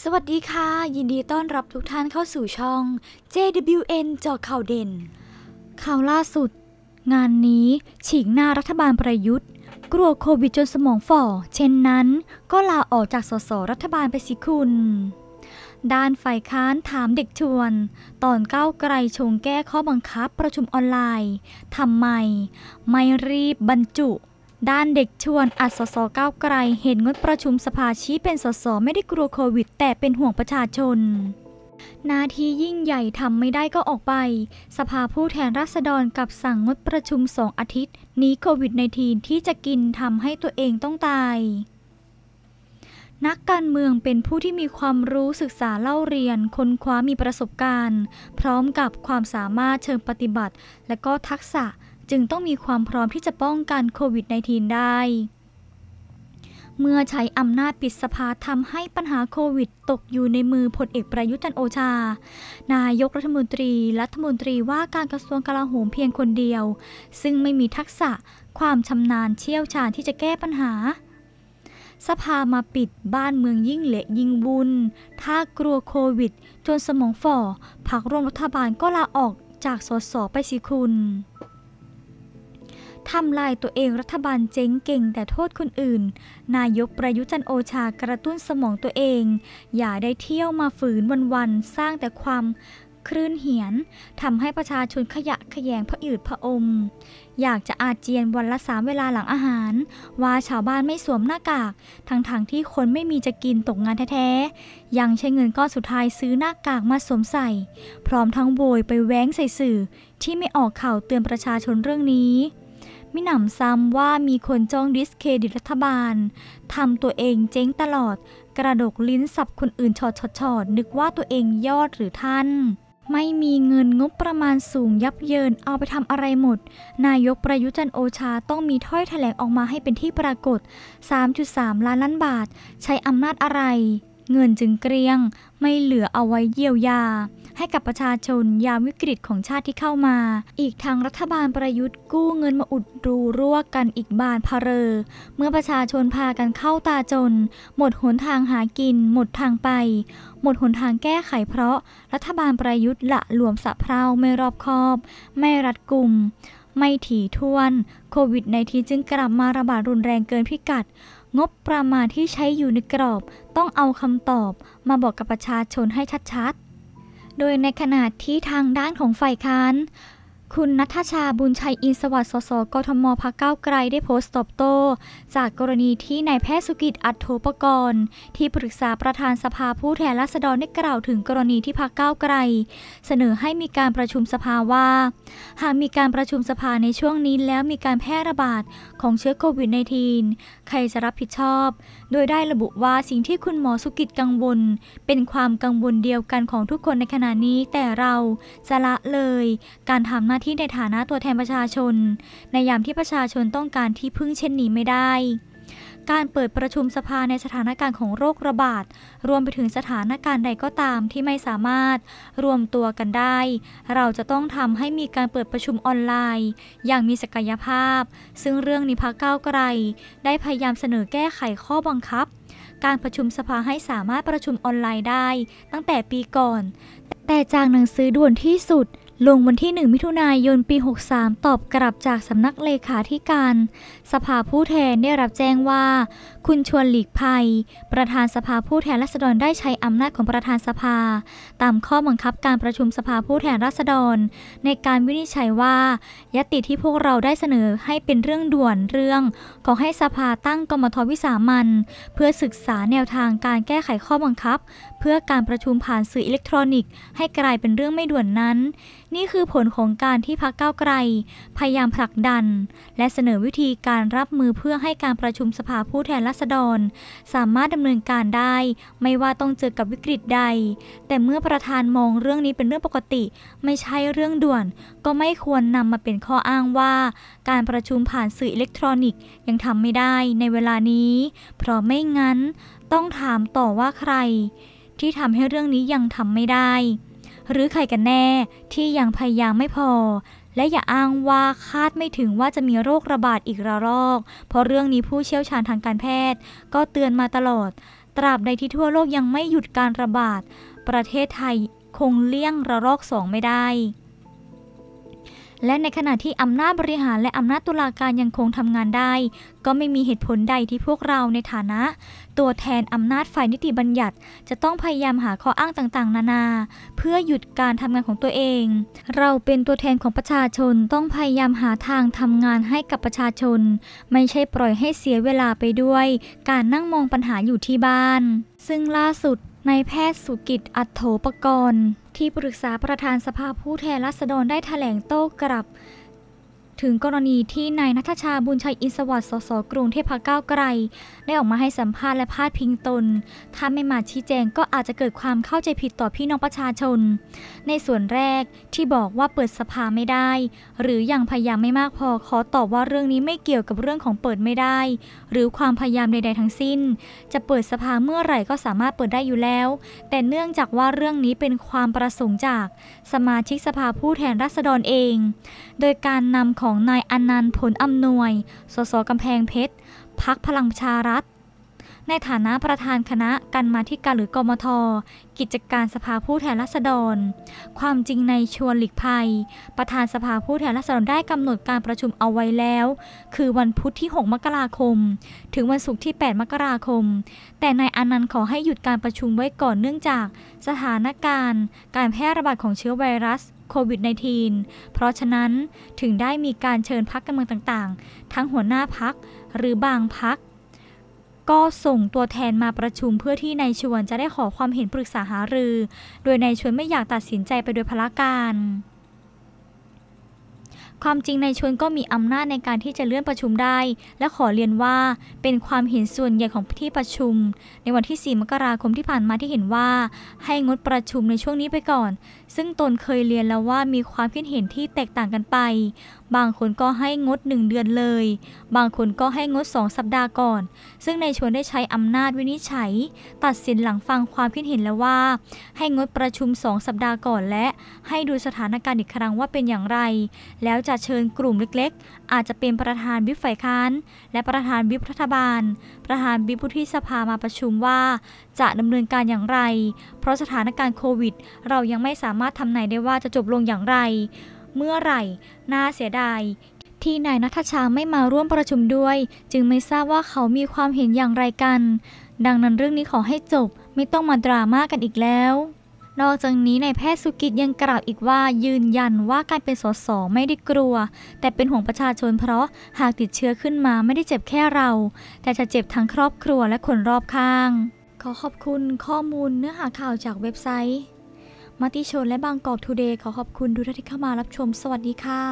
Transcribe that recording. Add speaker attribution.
Speaker 1: สวัสดีค่ะ ยินดีต้อนรับทุกท่านเข้าสู่ช่อง JWN จอข่าวเด่น ข่าวล่าสุด งานนี้ฉีกหน้ารัฐบาลประยุทธ์ กลัวโควิดจนสมองฝ่อ เช่นนั้นก็ลาออกจากสสรัฐบาลไปสิคุณ ด้านฝ่ายค้านถามเด็กชวน ตอนก้าวไกลชงแก้ข้อบังคับประชุมออนไลน์ทำไม ไม่รีบบรรจุด้านเด็กชวนอัดสสก้าวไกล เห็นงดประชุมสภาชี้เป็นสสไม่ได้กลัวโควิดแต่เป็นห่วงประชาชน นาทียิ่งใหญ่ทำไม่ได้ก็ออกไป สภาผู้แทนราษฎรกับสั่งงดประชุมสองอาทิตย์นี้โควิด -19 ที่จะกินทำให้ตัวเองต้องตาย นักการเมืองเป็นผู้ที่มีความรู้ศึกษาเล่าเรียนค้นคว้ามีประสบการณ์ พร้อมกับความสามารถเชิงปฏิบัติ และก็ทักษะจึงต้องมีความพร้อมที่จะป้องกันโควิด -19 ได้ เมื่อใช้อำนาจปิดสภาทำให้ปัญหาโควิดตกอยู่ในมือพลเอกประยุทธ์จันโอชา นายกรัฐมนตรีรัฐมนตรีว่าการกระทรวงกลาโหมเพียงคนเดียว ซึ่งไม่มีทักษะความชำนาญเชี่ยวชาญที่จะแก้ปัญหา สภามาปิดบ้านเมืองยิ่งเละยิ่งบุญถ้ากลัวโควิดจนสมองฝ่อพักร่วมรัฐบาลก็ลาออกจากสสไปสิคุณทำลายตัวเองรัฐบาลเจ๊งเก่งแต่โทษคนอื่น นายกประยุจันโอชากระตุ้นสมองตัวเอง อย่าได้เที่ยวมาฝืนวันๆสร้างแต่ความคลื่นเหียน ทำให้ประชาชนขยะขยงพระอืดพระอม อยากจะอาเจียนวันละสามเวลาหลังอาหาร ว่าชาวบ้านไม่สวมหน้ากาก ทั้งๆทที่คนไม่มีจะกินตกงานแท้ ๆ ยังใช้เงินก้อนสุดท้ายซื้อหน้ากากมาสวมใส่ พร้อมทั้งโวยไปแว้งใส่สื่อ ที่ไม่ออกข่าวเตือนประชาชนเรื่องนี้มิหนำซ้ำว่ามีคนจ้องดิสเครดิตรัฐบาลทำตัวเองเจ๊งตลอด กระดกลิ้นสับคนอื่นชอดชอดชอดนึกว่าตัวเองยอดหรือท่าน ไม่มีเงินงบประมาณสูงยับเยินเอาไปทำอะไรหมด นายกประยุจันโอชาต้องมีถ้อยแถลงออกมาให้เป็นที่ปรากฏ 3.3 ล้านล้านบาทใช้อำนาจอะไรเงินจึงเกลี้ยงไม่เหลือเอาไว้เยียวยา ให้กับประชาชนยามวิกฤตของชาติที่เข้ามา อีกทางรัฐบาลประยุทธ์ กู้เงินมาอุดรูรั่วกันอีกบานพเรอ เมื่อประชาชนพากันเข้าตาจน หมดหนทางหากิน หมดทางไป หมดหนทางแก้ไขเพราะ รัฐบาลประยุทธ์ละหลวมสะเพราไม่รอบคอบไม่รัดกุมไม่ถี่ถ้วนโควิดในทีจึงกลับมาระบาดรุนแรงเกินพิกัดงบประมาณที่ใช้อยู่ในกรอบต้องเอาคำตอบมาบอกกับประชาชนให้ชัดๆ โดยในขณะที่ทางด้านของฝ่ายค้านคุณนัทชาบุญชัยอินสวัสดิ์สส กทมพักเก้าไกล ได้โพสต์ตอบโต้ จากกรณีที่นายแพทย์สุกิจ อัตโถปกรณ์ที่ปรึกษาประธานสภาผู้ แทนราษฎรได้กล่าวถึงกรณีที่พักเก้าไกล เสนอให้มีการประชุมสภาว่า หากมีการประชุมสภาในช่วงนี้แล้วมีการแพร่ระบาดของเชื้อโควิด -19 ใครจะรับผิดชอบ โดยได้ระบุว่าสิ่งที่คุณหมอสุกิจกังวล เป็นความกังวลเดียวกันของทุกคนในขณะนี้แต่เราจะละเลย การทำหน้าที่ในฐานะตัวแทนประชาชน ในยามที่ประชาชนต้องการที่พึ่งเช่นนี้ไม่ได้ การเปิดประชุมสภาในสถานการณ์ของโรคระบาดรวมไปถึงสถานการณ์ใดก็ตามที่ไม่สามารถรวมตัวกันได้ เราจะต้องทำให้มีการเปิดประชุมออนไลน์ อย่างมีศักยภาพ ซึ่งเรื่องนี้พักเก้าไกล ได้พยายามเสนอแก้ไขข้อบังคับ การประชุมสภาให้สามารถประชุมออนไลน์ได้ ตั้งแต่ปีก่อน แต่จากหนังสือด่วนที่สุดลงวันที่1มิถุนายนปี 63 ตอบกลับจากสำนักเลขาธิการสภาผู้แทนได้รับแจ้งว่า คุณชวนหลีกภัย ประธานสภาผู้แทนราษฎรได้ใช้อำนาจของประธานสภา ตามข้อบังคับการประชุมสภาผู้แทนราษฎร ในการวินิจฉัยว่ายติที่พวกเราได้เสนอให้เป็นเรื่องด่วนเรื่อง ขอให้สภาตั้งกรมทวิสามันเพื่อศึกษาแนวทางการแก้ไขข้อบังคับ เพื่อการประชุมผ่านสื่ออิเล็กทรอนิกส์ให้กลายเป็นเรื่องไม่ด่วนนั้นนี่คือผลของการที่พักเก้าไกลพยายามผลักดัน และเสนอวิธีการรับมือเพื่อให้การประชุมสภาผู้แทนราษฎร สามารถดำเนินการได้ ไม่ว่าต้องเจอกับวิกฤตใด แต่เมื่อประธานมองเรื่องนี้เป็นเรื่องปกติ ไม่ใช่เรื่องด่วน ก็ไม่ควรนำมาเป็นข้ออ้างว่า การประชุมผ่านสื่ออิเล็กทรอนิกส์ยังทำไม่ได้ในเวลานี้ เพราะไม่งั้นต้องถามต่อว่าใคร ที่ทำให้เรื่องนี้ยังทำไม่ได้หรือใครกันแน่ที่ยังพยายามไม่พอ และอย่าอ้างว่าคาดไม่ถึงว่าจะมีโรคระบาดอีกระลอก เพราะเรื่องนี้ผู้เชี่ยวชาญทางการแพทย์ก็เตือนมาตลอด ตราบใดที่ทั่วโลกยังไม่หยุดการระบาด ประเทศไทยคงเลี่ยงระลอกสองไม่ได้และในขณะที่อำนาจบริหารและอำนาจตุลาการยังคงทำงานได้ ก็ไม่มีเหตุผลใดที่พวกเราในฐานะ ตัวแทนอำนาจฝ่ายนิติบัญญัติ จะต้องพยายามหาข้ออ้างต่างๆ นานา เพื่อหยุดการทำงานของตัวเอง เราเป็นตัวแทนของประชาชนต้องพยายามหาทางทำงานให้กับประชาชน ไม่ใช่ปล่อยให้เสียเวลาไปด้วย การนั่งมองปัญหาอยู่ที่บ้าน ซึ่งล่าสุดนายแพทย์สุกิจอัตโถปกรณ์ที่ปรึกษาประธานสภาผู้แทนราษฎรได้ถแถลงโต้กลับถึงกรณีที่นายนัทชาบุญชัยอินสวัสดิ์สสกรุงเทพก้าวไกล ได้ออกมาให้สัมภาษณ์และพาดพิงตน ถ้าไม่มาชี้แจงก็อาจจะเกิดความเข้าใจผิดต่อพี่น้องประชาชน ในส่วนแรกที่บอกว่าเปิดสภาไม่ได้ หรือยังพยายามไม่มากพอขอตอบว่าเรื่องนี้ไม่เกี่ยวกับเรื่องของเปิดไม่ได้ หรือความพยายามใดๆทั้งสิ้น จะเปิดสภาเมื่อไหร่ก็สามารถเปิดได้อยู่แล้ว แต่เนื่องจากว่าเรื่องนี้เป็นความประสงค์จากสมาชิกสภาผู้แทนราษฎรเอง โดยการนำของของนายอนันต์ผลอำนวย สสกาแพงเพชรพักพลังประชารัฐในฐานะประธานคณะกันมาธิการหรือกมทกิจการสภาผู้แทนราษฎร ความจริงในชวนหลีกภัย ประธานสภาผู้แทนราษฎรได้กำหนดการประชุมเอาไว้แล้ว คือวันพุธที่ 6 มกราคม ถึงวันศุกร์ที่ 8 มกราคม แต่นายอนันต์ขอให้หยุดการประชุมไว้ก่อนเนื่องจาก สถานการณ์ การแพร่ระบาดของเชื้อไวรัสโควิด -19 เพราะฉะนั้นถึงได้มีการเชิญพักการเมืองต่างๆ ทั้งหัวหน้าพักหรือบางพักก็ส่งตัวแทนมาประชุมเพื่อที่นายชวนจะได้ขอความเห็นปรึกษาหารือ โดยนายชวนไม่อยากตัดสินใจไปโดยพละการความจริงในชวนก็มีอำนาจในการที่จะเลื่อนประชุมได้ และขอเรียนว่าเป็นความเห็นส่วนใหญ่ของที่ประชุม ในวันที่ 4มกราคมที่ผ่านมาที่เห็นว่า ให้งดประชุมในช่วงนี้ไปก่อน ซึ่งตนเคยเรียนแล้วว่ามีความคิดเห็นที่แตกต่างกันไป บางคนก็ให้งด 1 เดือนเลย บางคนก็ให้งด 2 สัปดาห์ก่อน ซึ่งในชวนได้ใช้อำนาจวินิจฉัย ตัดสินหลังฟังความคิดเห็นแล้วว่า ให้งดประชุม 2 สัปดาห์ก่อน และให้ดูสถานการณ์อีกครั้งว่าเป็นอย่างไร แล้วจะจะเชิญกลุ่มเล็ก ๆ อาจจะเป็นประธานวิฝ่ายค้านและประธานวิปรัฐบาล ประธานวิปุทธิสภามาประชุมว่า จะดำเนินการอย่างไร เพราะสถานการณ์โควิด เรายังไม่สามารถทำนายได้ว่าจะจบลงอย่างไร เมื่อไหร่ น่าเสียดายที่นายนัทชาไม่มาร่วมประชุมด้วย จึงไม่ทราบว่าเขามีความเห็นอย่างไรกัน ดังนั้นเรื่องนี้ขอให้จบไม่ต้องมาดราม่ากกันอีกแล้วนอกจากนี้ในแพทย์สุกิจยังกล่าวอีกว่า ยืนยันว่าการเป็นสสไม่ได้กลัว แต่เป็นห่วงประชาชนเพราะหากติดเชื้อขึ้นมาไม่ได้เจ็บแค่เรา แต่จะเจ็บทั้งครอบครัวและคนรอบข้าง ขอขอบคุณข้อมูลเนื้อหาข่าวจากเว็บไซต์มติชนและบางกอกทูเดย์ขอขอบคุณทุกท่านที่เข้ามารับชม สวัสดีค่ะ